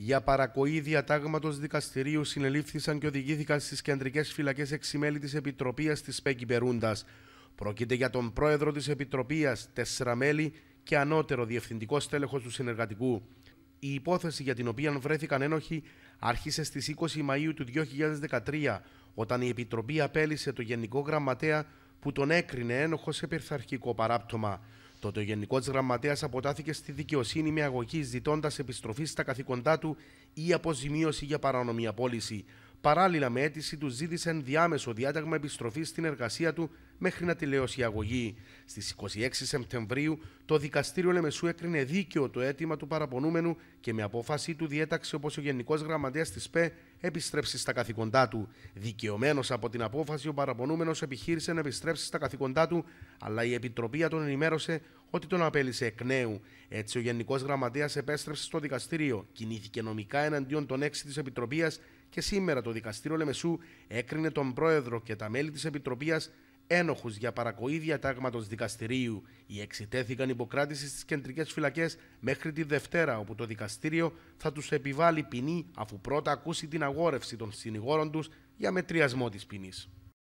Για παρακοή διατάγματος δικαστηρίου συνελήφθησαν και οδηγήθηκαν στις κεντρικές φυλακές εξημέλη τη Επιτροπή τη ΠΕΚΙ Περούντα. Πρόκειται για τον πρόεδρο της Επιτροπή, τέσσερα μέλη και ανώτερο διευθυντικό στέλεχος του συνεργατικού. Η υπόθεση για την οποία βρέθηκαν ένοχοι άρχισε στις 20 Μαου του 2013, όταν η Επιτροπή απέλησε το Γενικό Γραμματέα που τον έκρινε ένοχος σε πειθαρχικό παράπτωμα. Το ο Γενικός Γραμματέας αποτάθηκε στη δικαιοσύνη με αγωγή ζητώντας επιστροφή στα καθήκοντά του ή αποζημίωση για παρανομία πώληση. Παράλληλα με αίτηση τους ζήτησε διάμεσο διάταγμα επιστροφής στην εργασία του μέχρι να τελειώσει η αγωγή. Στις 26 Σεπτεμβρίου, το Δικαστήριο Λεμεσού έκρινε δίκαιο το αίτημα του παραπονούμενου και με απόφαση του διέταξε όπως ο Γενικός Γραμματέας της ΠΕ επιστρέψεις στα καθήκοντά του. Δικαιωμένος από την απόφαση, ο παραπονούμενος επιχείρησε να επιστρέψει στα καθήκοντά του, αλλά η Επιτροπή τον ενημέρωσε ότι τον απέλησε εκ νέου. Έτσι, ο Γενικός Γραμματέας επέστρεψε στο δικαστήριο, κινήθηκε νομικά εναντίον των έξι της Επιτροπή και σήμερα το Δικαστήριο Λεμεσού έκρινε τον πρόεδρο και τα μέλη της Επιτροπή ένοχους για παρακοή διατάγματος δικαστηρίου. Οι εξητέθηκαν υποκράτηση στις κεντρικές φυλακές μέχρι τη Δευτέρα, όπου το δικαστήριο θα τους επιβάλλει ποινή αφού πρώτα ακούσει την αγόρευση των συνηγόρων τους για μετριασμό της ποινής.